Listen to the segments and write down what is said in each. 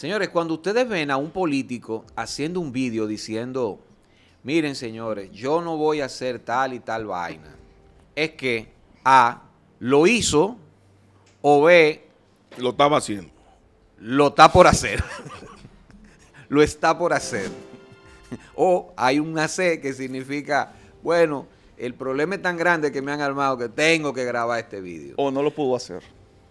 Señores, cuando ustedes ven a un político haciendo un vídeo diciendo, miren señores, yo no voy a hacer tal y tal vaina, es que A, lo hizo, o B, lo estaba haciendo. Lo está por hacer. lo está por hacer. o hay un C que significa, bueno, el problema es tan grande que me han armado que tengo que grabar este vídeo. O no lo pudo hacer.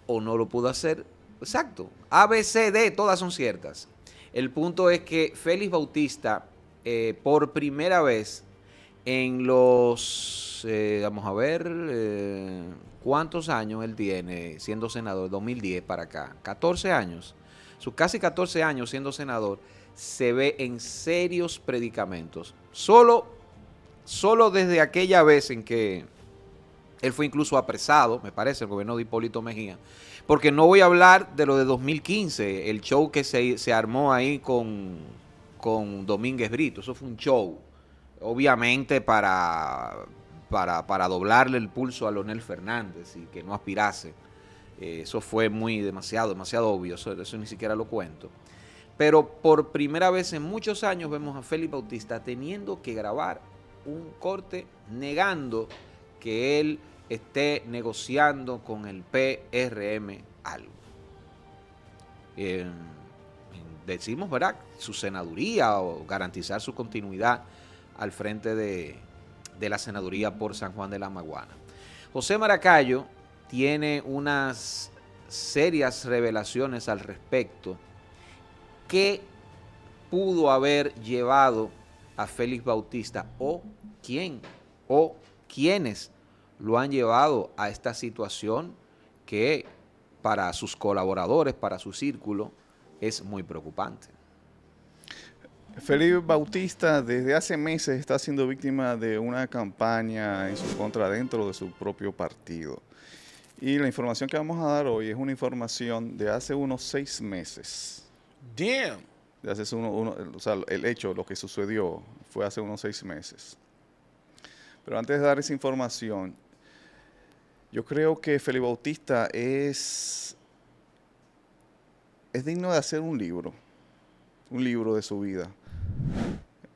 O no lo pudo hacer Exacto. A, B, C, D, todas son ciertas. El punto es que Félix Bautista, eh, por primera vez en los, eh, vamos a ver, eh, ¿cuántos años él tiene siendo senador? 2010 para acá, 14 años. Sus casi 14 años siendo senador se ve en serios predicamentos. Solo, solo desde aquella vez en que él fue incluso apresado, me parece, el gobierno de Hipólito Mejía, porque no voy a hablar de lo de 2015, el show que se, se armó ahí con, Domínguez Brito. Eso fue un show, obviamente para, para, doblarle el pulso a Leonel Fernández y que no aspirase. Eh, eso fue muy demasiado, demasiado obvio, eso, eso ni siquiera lo cuento. Pero por primera vez en muchos años vemos a Felipe Bautista teniendo que grabar un corte negando que él esté negociando con el PRM algo. Eh, decimos, ¿verdad?, su senaduría o garantizar su continuidad al frente de, de la senaduría por San Juan de la Maguana. José Maracayo tiene unas serias revelaciones al respecto. ¿Qué pudo haber llevado a Félix Bautista o quién o quiénes lo han llevado a esta situación que para sus colaboradores, para su círculo, es muy preocupante. Felipe Bautista desde hace meses está siendo víctima de una campaña en su contra dentro de su propio partido. Y la información que vamos a dar hoy es una información de hace unos seis meses. Damn. hace el hecho, lo que sucedió, fue hace unos seis meses. Pero antes de dar esa información, yo creo que Felipe Bautista es, es digno de hacer un libro, un libro de su vida.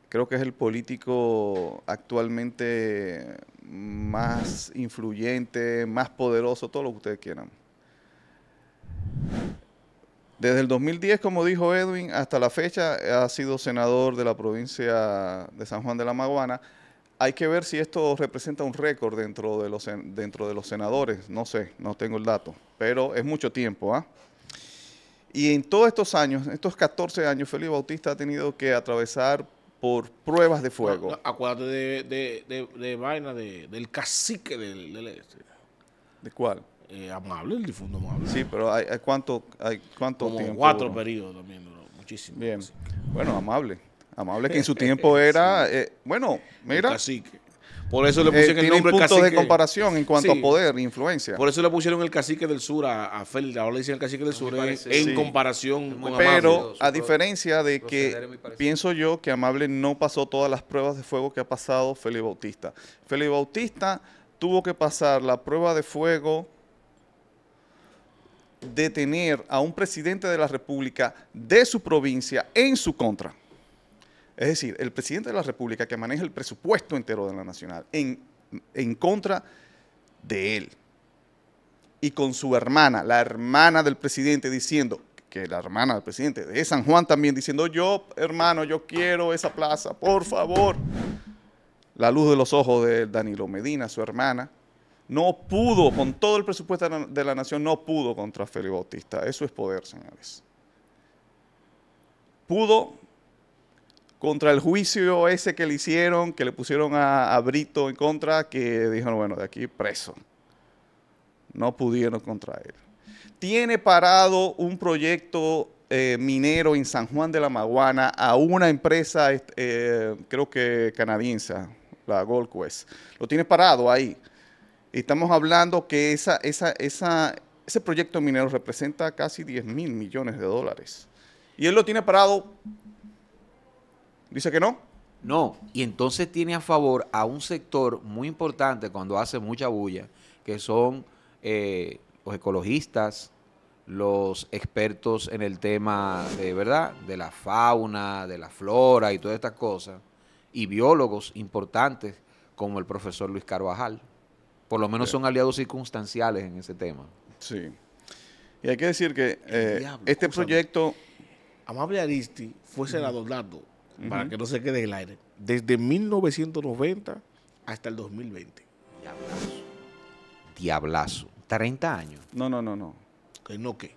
Creo que es el político actualmente más influyente, más poderoso, todo lo que ustedes quieran. Desde el 2010, como dijo Edwin, hasta la fecha ha sido senador de la provincia de San Juan de la Maguana. Hay que ver si esto representa un récord dentro de los dentro de los senadores. No sé, no tengo el dato, pero es mucho tiempo, ¿ah? Y en todos estos años, estos 14 años, Felipe Bautista ha tenido que atravesar por pruebas de fuego. acuérdate de, de, de, vaina del cacique del, este. ¿De cuál? Eh, amable, el difunto amable. Sí, pero hay, cuánto, hay cuánto Como Cuatro periodos también, muchísimo. Bien. Bueno, amable. Amable que en su tiempo era, eh, bueno, mira. cacique. Por eso le eh, pusieron el nombre de comparación en cuanto a poder e influencia. Por eso le pusieron el cacique del sur a, a Félix. Ahora le dicen el cacique del sur en, comparación Pero a diferencia de que pienso yo que Amable no pasó todas las pruebas de fuego que ha pasado Félix Bautista. Félix Bautista tuvo que pasar la prueba de fuego de tener a un presidente de la República de su provincia en su contra. Es decir, el presidente de la República que maneja el presupuesto entero de la Nacional en, contra de él y con su hermana, la hermana del presidente diciendo, que la hermana del presidente de San Juan también diciendo, yo hermano, yo quiero esa plaza, por favor. La luz de los ojos de Danilo Medina, su hermana, no pudo, con todo el presupuesto de la nación, no pudo contra Felipe Bautista. Eso es poder, señores. Pudo contra el juicio ese que le hicieron, que le pusieron a, Brito en contra, que dijeron, bueno, de aquí preso. No pudieron contra él. Tiene parado un proyecto eh, minero en San Juan de la Maguana a una empresa, eh, creo que canadiense, la Gold Quest. Lo tiene parado ahí. Y estamos hablando que ese proyecto minero representa casi 10 mil millones de dólares. Y él lo tiene parado ¿Dice que no? No, y entonces tiene a favor a un sector muy importante cuando hace mucha bulla, que son eh, los ecologistas, los expertos en el tema de verdad, de la fauna, de la flora y todas estas cosas, y biólogos importantes como el profesor Luis Carvajal. Por lo menos son aliados circunstanciales en ese tema. Sí. Y hay que decir que eh, este proyecto... Amable Aristi fue senador dos para que no se quede en el aire, desde 1990 hasta el 2020. Diablazo. Diablazo. 30 años. No, no, no, no. ¿Que no qué?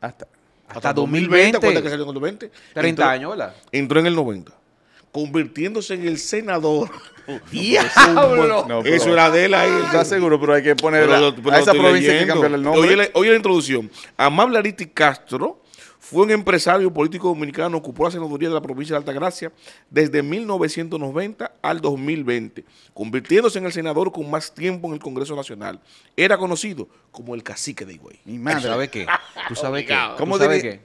Hasta, hasta, 2020. 2020 que salió en el 2020? 30 años, ¿verdad? Entró en el 90 convirtiéndose en el senador. Oh, ¡Diablo! Eso era de él ahí. Está seguro, pero hay que poner a esa provincia hay que cambiarle el nombre. Oye, oye la introducción. Amable Ariti Castro fue un empresario político dominicano, ocupó la senaduría de la provincia de Altagracia desde 1990 al 2020, convirtiéndose en el senador con más tiempo en el Congreso Nacional. Era conocido como el cacique de Higüey. Mi madre. ¿Tú sabes qué? ¿Tú sabes qué? ¿Cómo ¿Tú sabes qué?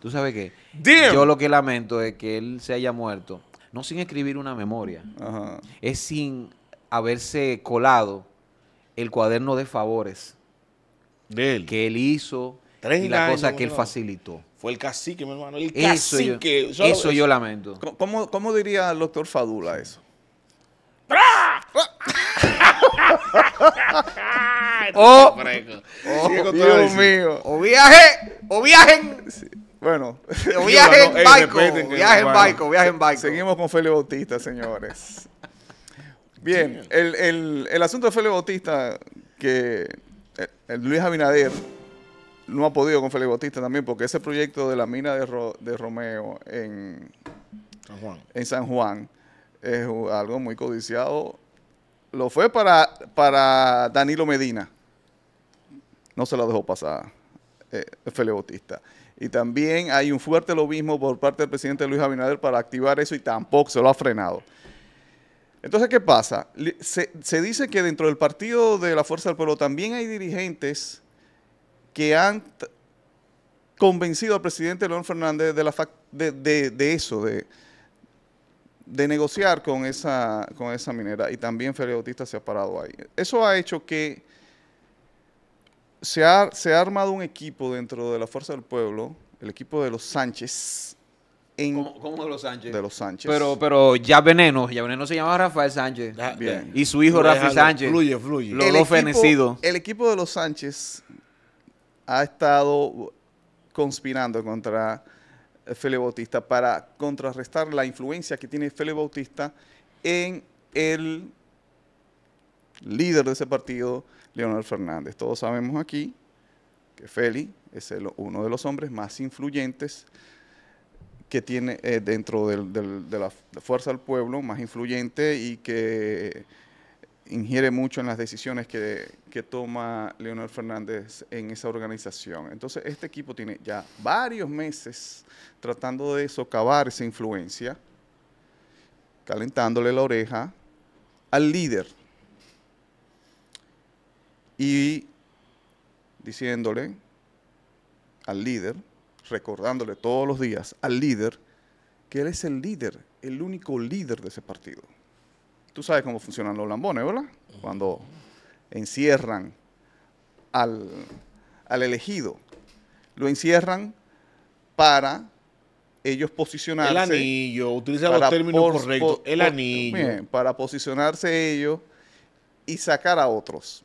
¿Tú sabes qué? Yo lo que lamento es que él se haya muerto, no sin escribir una memoria, es sin haberse colado el cuaderno de favores que él hizo y la cosa que él facilitó. Fue el cacique, mi hermano. El cacique. eso, yo lamento. ¿Cómo, cómo diría el doctor Fadula eso? o, oh, oh Dios mío. O viaje, o viajen. Bueno, o viajen en baico, viajen bueno, baico, viajen baico. Seguimos con Félix Bautista, señores. Bien, el, el, el asunto de Félix Bautista, que el, eh, el Luis Abinader no ha podido con Félix Bautista también, porque ese proyecto de la mina de, Romeo en San Juan. es algo muy codiciado. Lo fue para, para Danilo Medina. No se lo dejó pasar eh, Bautista. Y también hay un fuerte lobismo por parte del presidente Luis Abinader para activar eso y tampoco se lo ha frenado. Entonces, ¿qué pasa? se dice que dentro del partido de la Fuerza del Pueblo también hay dirigentes que han convencido al presidente León Fernández de, la de, eso, de, de negociar con esa, con esa minera. Y también Feria Bautista se ha parado ahí. Eso ha hecho que se ha, armado un equipo dentro de la Fuerza del Pueblo, el equipo de los Sánchez, ¿Cómo, de los Sánchez? De los Sánchez. Pero, pero ya Veneno, ya Veneno se llama Rafael Sánchez. Ah, y su hijo Rafael Sánchez. Fluye, fluye. Los el El equipo de los Sánchez ha estado conspirando contra Félix Bautista para contrarrestar la influencia que tiene Félix Bautista en el líder de ese partido, Leonel Fernández. Todos sabemos aquí que Feli es uno de los hombres más influyentes que tiene eh, dentro de la Fuerza del Pueblo, más influyente y que ingiere mucho en las decisiones que, toma Leonel Fernández en esa organización. Entonces, este equipo tiene ya varios meses tratando de socavar esa influencia, calentándole la oreja al líder y diciéndole al líder, recordándole todos los días al líder, que él es el líder, el único líder de ese partido tú sabes cómo funcionan los lambones, ¿verdad? Cuando encierran al, elegido, lo encierran para ellos posicionarse. El anillo, utiliza el término correcto, El anillo. Bien, para posicionarse ellos y sacar a otros.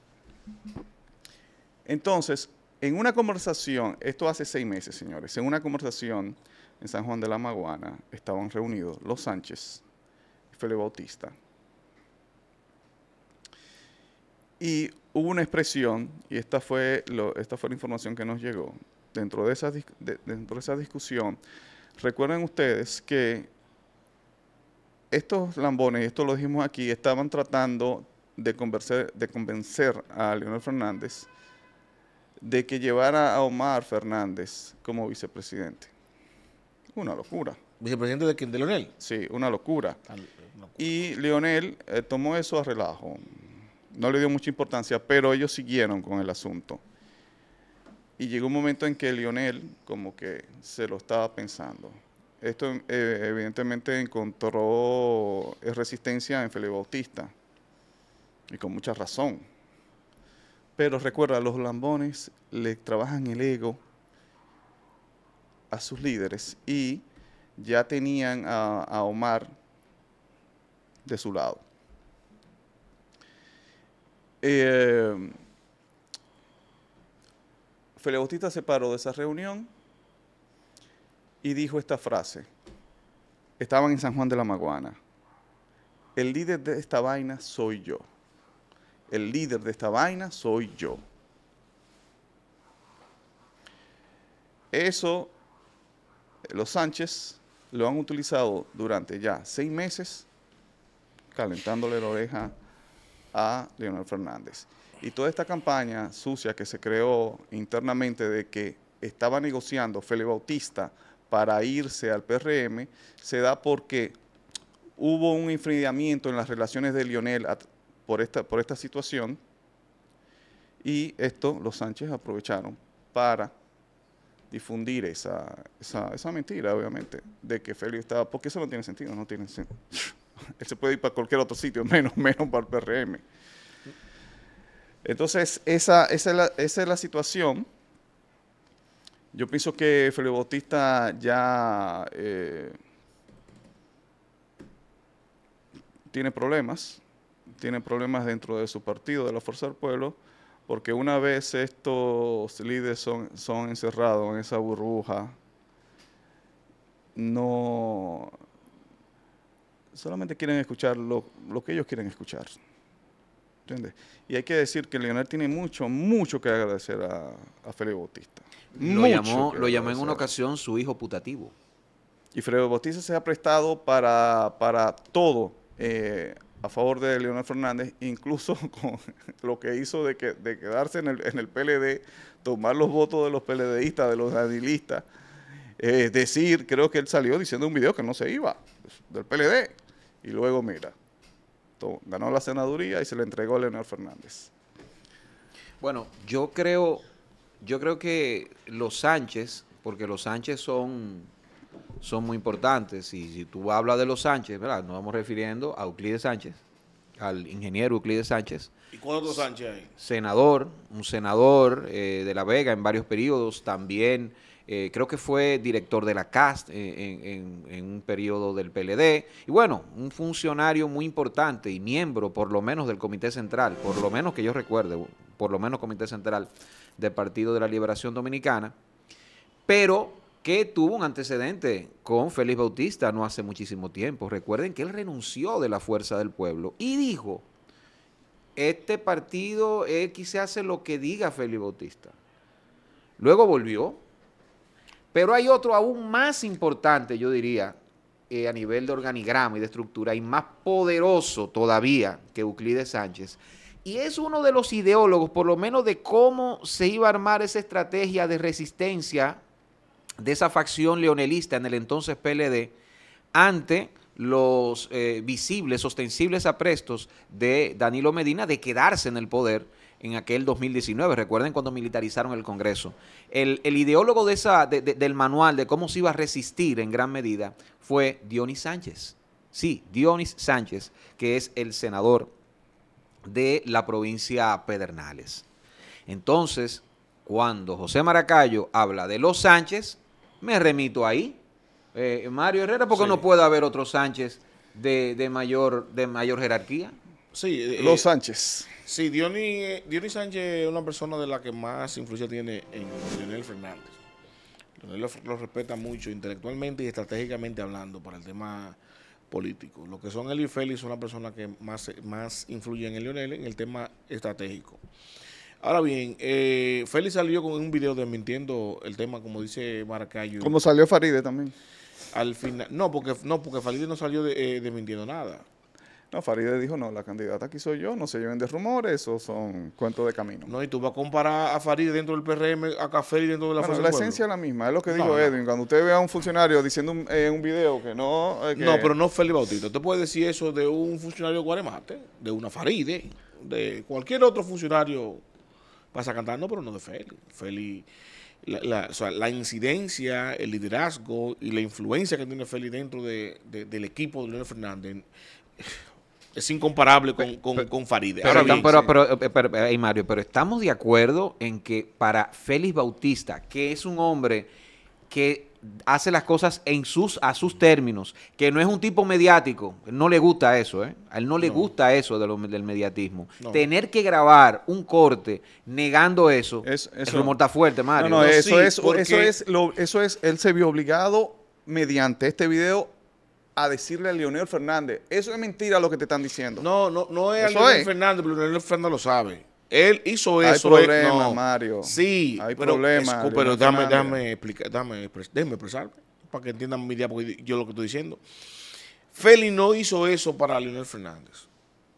Entonces, en una conversación, esto hace seis meses, señores, en una conversación en San Juan de la Maguana estaban reunidos los Sánchez y Felipe Bautista Y hubo una expresión, y esta fue, esta fue la información que nos llegó, dentro de, esa, dentro de esa discusión, recuerden ustedes que estos lambones, y esto lo dijimos aquí, estaban tratando de, convencer, de convencer a Leonel Fernández de que llevara a Omar Fernández como vicepresidente. Una locura. ¿Vicepresidente de quién? ¿De Leonel? Sí, una locura. Ah, y Leonel eh, tomó eso a relajo no le dio mucha importancia, pero ellos siguieron con el asunto. Y llegó un momento en que Lionel como que se lo estaba pensando. Esto eh, evidentemente encontró eh, resistencia en Felipe Bautista, y con mucha razón. Pero recuerda, los lambones le trabajan el ego a sus líderes y ya tenían a Omar de su lado. Eh, se paró de esa reunión y dijo esta frase. Estaban en San Juan de la Maguana. El líder de esta vaina soy yo. El líder de esta vaina soy yo. Eso los Sánchez lo han utilizado durante ya seis meses, calentándole la oreja a Leonel Fernández. Y toda esta campaña sucia que se creó internamente de que estaba negociando félix Bautista para irse al PRM se da porque hubo un enfriamiento en las relaciones de Lionel por esta, por esta situación y esto los Sánchez aprovecharon para difundir esa, esa, mentira, obviamente, de que Félix estaba, porque eso no tiene sentido, no tiene sentido. Él se puede ir para cualquier otro sitio, menos, menos para el PRM. Entonces, esa, esa, es, la, situación. Yo pienso que Felipe Bautista ya eh, tiene problemas, tiene problemas dentro de su partido, de la Fuerza del Pueblo, porque una vez estos líderes son, son encerrados en esa burbuja, no, solamente quieren escuchar lo, que ellos quieren escuchar. ¿Entiendes? Y hay que decir que Leonel tiene mucho, mucho que agradecer a, a Felipe Bautista. Lo llamó, lo llamó en una ocasión su hijo putativo. Y Felipe Bautista se ha prestado para, para todo eh, a favor de Leonel Fernández, incluso con lo que hizo de, que, de quedarse en el, en el PLD, tomar los votos de los PLDistas, de los danilistas. Eh, decir, creo que él salió diciendo un video que no se iba del PLD. Y luego, mira, ganó la senaduría y se le entregó a Leonel Fernández. Bueno, yo creo, yo creo que los Sánchez, porque los Sánchez son, son muy importantes, y si tú hablas de los Sánchez, ¿verdad? Nos vamos refiriendo a Euclides Sánchez, al ingeniero Euclides Sánchez. ¿Y Sánchez Senador, un senador eh, de La Vega en varios periodos, también eh, creo que fue director de la CAST eh, en, en, un periodo del PLD, y bueno, un funcionario muy importante y miembro por lo menos del Comité Central, por lo menos que yo recuerde, por lo menos Comité Central del Partido de la Liberación Dominicana, pero que tuvo un antecedente con Félix Bautista no hace muchísimo tiempo. Recuerden que él renunció de la fuerza del pueblo y dijo, este partido X se hace lo que diga Félix Bautista. Luego volvió, pero hay otro aún más importante, yo diría, eh, a nivel de organigrama y de estructura, y más poderoso todavía que Euclides Sánchez. Y es uno de los ideólogos, por lo menos, de cómo se iba a armar esa estrategia de resistencia de esa facción leonelista en el entonces PLD ante los eh, visibles, ostensibles aprestos de Danilo Medina de quedarse en el poder en aquel 2019. Recuerden cuando militarizaron el Congreso. El, ideólogo de esa, del manual de cómo se iba a resistir en gran medida fue Dionis Sánchez. Sí, Dionis Sánchez, que es el senador de la provincia Pedernales. Entonces, cuando José Maracayo habla de los Sánchez, me remito ahí. Eh, Mario Herrera, porque no puede haber otro Sánchez de, mayor, de mayor jerarquía. Sí, eh, los eh, Sánchez. Sí, Diony, Sánchez es una persona de la que más influencia tiene en Leonel Fernández. Leonel lo, respeta mucho intelectualmente y estratégicamente hablando para el tema político. Lo que son él y Félix son las personas que más, más influyen en Leonel en el tema estratégico. Ahora bien, eh, Félix salió con un video desmintiendo el tema, como dice Maracayo. Como salió Faride también. Al final, no, porque no, porque Faride no salió de, eh, desmintiendo nada. No, Faride dijo, no, la candidata aquí soy yo, no se lleven de rumores, eso son cuentos de camino. No, y tú vas a comparar a Faride dentro del PRM, a Café y dentro de la bueno, la esencia es la misma, es lo que dijo Edwin. Cuando usted ve a un funcionario diciendo en eh, un, video que no... Eh, no, pero no Félix Bautista. Usted puede decir eso de un funcionario de Guaremate, de una Faride, de cualquier otro funcionario pasa cantando, pero no de Feli. Feli la, incidencia, el liderazgo y la influencia que tiene Feli dentro del equipo de Leonel Fernández es incomparable con, con, Faride. Pero, Mario, pero estamos de acuerdo en que para Félix Bautista, que es un hombre que hace las cosas en sus, a sus términos, que no es un tipo mediático, no le gusta eso, ¿eh? a él no le gusta eso de del mediatismo. Tener que grabar un corte negando eso, es, lo es fuerte, Mario. No, eso, es, eso, es lo, eso es, él se vio obligado mediante este video a decirle a Leonel Fernández, eso es mentira lo que te están diciendo. No, no, no es a Leonel Fernández, pero Leonel Fernández lo sabe él hizo eso. Hay Mario. Sí, hay problemas. pero déjame, déjame, explicar, expresarme para que entiendan mi idea, porque yo lo que estoy diciendo. Feli no hizo eso para Leonel Fernández.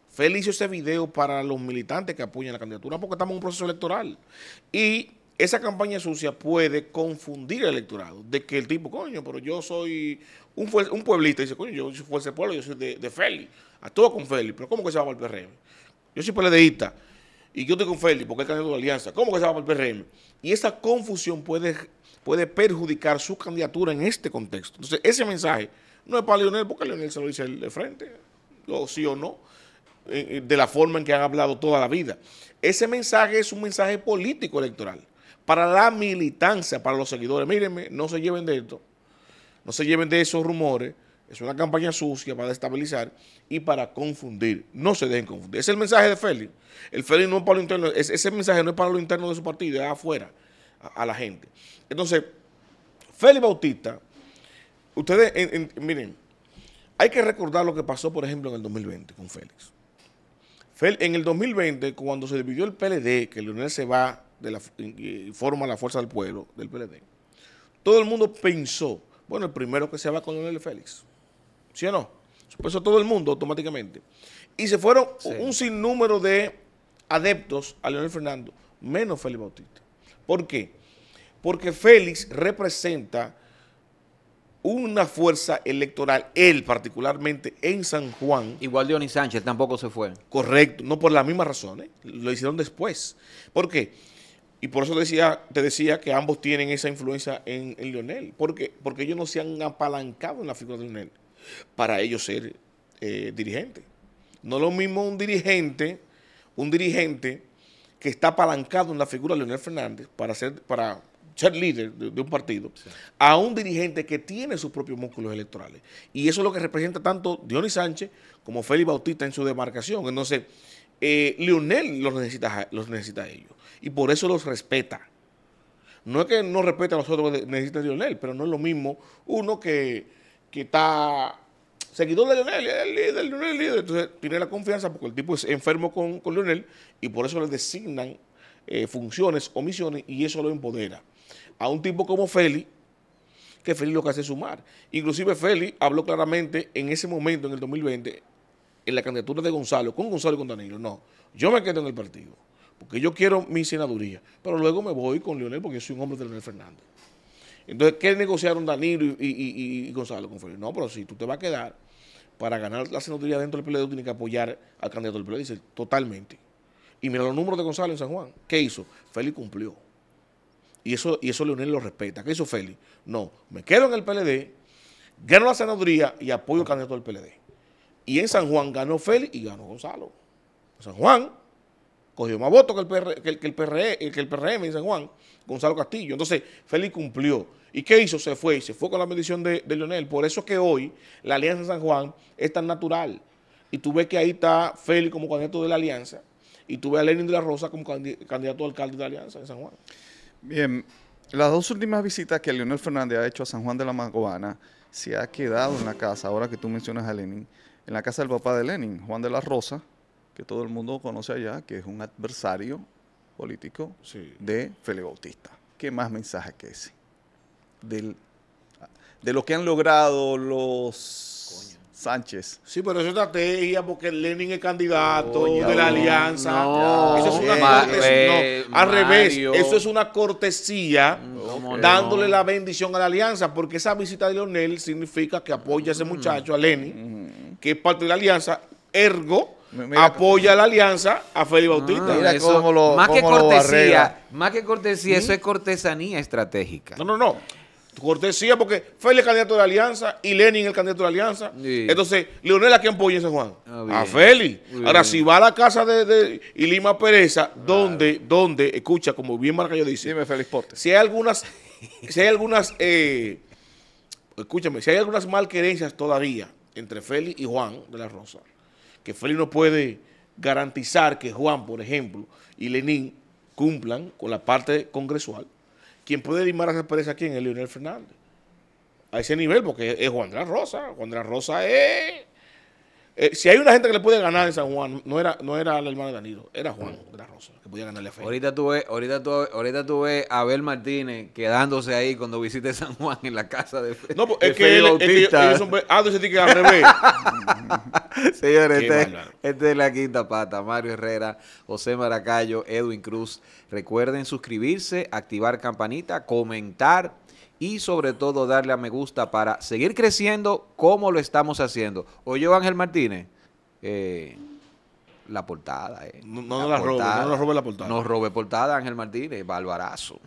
Feli hizo ese video para los militantes que apoyan la candidatura porque estamos en un proceso electoral. Y esa campaña sucia puede confundir al electorado. De que el tipo, coño, pero yo soy un, un pueblista. dice, coño, yo soy fuerza pueblo, yo soy de, de Feli. Actúo con Feli. Pero ¿cómo que se va para el PRM? Yo soy PLDista y yo estoy con Félix porque es candidato de alianza, ¿cómo que se va para el PRM? Y esa confusión puede, puede perjudicar su candidatura en este contexto. Entonces, ese mensaje no es para Leonel, porque Leonel se lo dice de frente, o sí o no, eh, eh, de la forma en que han hablado toda la vida. Ese mensaje es un mensaje político electoral para la militancia, para los seguidores. Mírenme, no se lleven de esto, no se lleven de esos rumores, es una campaña sucia para destabilizar y para confundir. No se dejen confundir. Es el mensaje de Félix. El Félix no es ese mensaje no es para lo interno de su partido, es afuera, a, la gente. Entonces, Félix Bautista, ustedes, miren, hay que recordar lo que pasó, por ejemplo, en el 2020 con Félix. en el 2020, cuando se dividió el PLD, que Leonel se va de forma la fuerza del pueblo, del PLD, todo el mundo pensó, bueno, el primero que se va con Leonel Félix. ¿Sí o no? Supuso todo el mundo automáticamente. Y se fueron un sinnúmero de adeptos a Leonel Fernando, menos Félix Bautista. ¿Por qué? Porque Félix representa una fuerza electoral, él particularmente en San Juan. Igual Dionis Sánchez tampoco se fue. Correcto, no por las mismas razones, lo hicieron después. ¿Por qué? Y por eso decía, te decía que ambos tienen esa influencia en, en ¿Por porque, porque ellos no se han apalancado en la figura de Leonel para ellos ser eh, dirigentes. No es lo mismo un dirigente, un dirigente que está apalancado en la figura de Leonel Fernández para ser, para ser líder de, un partido, a un dirigente que tiene sus propios músculos electorales. Y eso es lo que representa tanto Dionis Sánchez como Félix Bautista en su demarcación. Entonces, eh, Leonel los necesita, los necesita a ellos. Y por eso los respeta. No es que no respeta a nosotros, necesita a Leonel, pero no es lo mismo uno que que está seguidor de es el líder, líder. Entonces tiene la confianza porque el tipo es enfermo con, con y por eso le designan eh, funciones o misiones y eso lo empodera. A un tipo como Feli, que Feli lo que hace es sumar. Inclusive Feli habló claramente en ese momento, en el 2020, en la candidatura de Gonzalo, con Gonzalo y con Danilo. No, yo me quedo en el partido porque yo quiero mi senaduría, pero luego me voy con Lionel porque soy un hombre de Leonel Fernández. Entonces, ¿qué negociaron Danilo y, Gonzalo con Félix? No, pero si tú te vas a quedar para ganar la senaduría dentro del PLD, tú tienes que apoyar al candidato del PLD. Dice, totalmente. Y mira los números de Gonzalo en San Juan. ¿Qué hizo? Félix cumplió. Y eso, y eso Leonel lo respeta. ¿Qué hizo Félix? No, me quedo en el PLD, gano la senaduría y apoyo al candidato del PLD. Y en San Juan ganó Félix y ganó Gonzalo. San Juan cogió más votos que el, que, PRM e, eh, en San Juan, Gonzalo Castillo. Entonces, Félix cumplió. ¿Y qué hizo? Se fue, y se fue con la bendición de, de Leonel. Por eso es que hoy la alianza de San Juan es tan natural. Y tú ves que ahí está Félix como candidato de la alianza, y tú ves a Lenin de la Rosa como candidato a alcalde de la alianza en San Juan. Bien, las dos últimas visitas que Leonel Fernández ha hecho a San Juan de la Maguana se ha quedado en la casa, ahora que tú mencionas a Lenin, en la casa del papá de Lenin, Juan de la Rosa, que todo el mundo conoce allá, que es un adversario político de Felipe Bautista. ¿Qué más mensaje que ese? Del, de lo que han logrado los Sánchez. Sí, pero es estrategia porque Lenin es candidato de la alianza. eso es una cortesía. al revés, eso es una cortesía dándole la bendición a la alianza porque esa visita de Leonel significa que apoya a ese mm. muchacho, a Lenin, mm. que es parte de la alianza, ergo apoya la alianza a Félix ah, Bautista. más, que cortesía, más que cortesía, eso ¿Mm? es cortesanía estratégica. No, no, no. Cortesía porque Félix es candidato de alianza y Lenin el candidato de alianza. Entonces, Leonel a quién apoya ese Juan. Ah, a Félix. Ahora, si va a la casa de, de y Lima Pereza, ¿dónde, donde, escucha, como bien yo dice. Dime, Félix Porte. Si hay algunas, si hay algunas, eh, escúchame, si hay algunas malquerencias todavía entre Félix y Juan de la Rosa que Félix no puede garantizar que Juan, por ejemplo, y Lenín cumplan con la parte congresual, quien puede limar esa aquí? En el Leonel Fernández. A ese nivel, porque es Juan de la Rosa. Juan de la Rosa es eh, si hay una gente que le puede ganar en San Juan, no era, no era la hermana de Danilo, era Juan de la Rosa, que podía ganarle a Fede Ahorita tú ves, ahorita ahorita a Abel Martínez quedándose ahí cuando visite San Juan en la casa de Fede No, pues, es, que él, ah, es, Señores, este, este, es la quinta pata. Mario Herrera, José Maracayo, Edwin Cruz. Recuerden suscribirse, activar campanita, comentar y sobre todo darle a me gusta para seguir creciendo como lo estamos haciendo. Oye, Ángel Martínez, eh, la portada. Eh. No, no, la, no nos robe la portada. no robe portada, Ángel Martínez, balbarazo.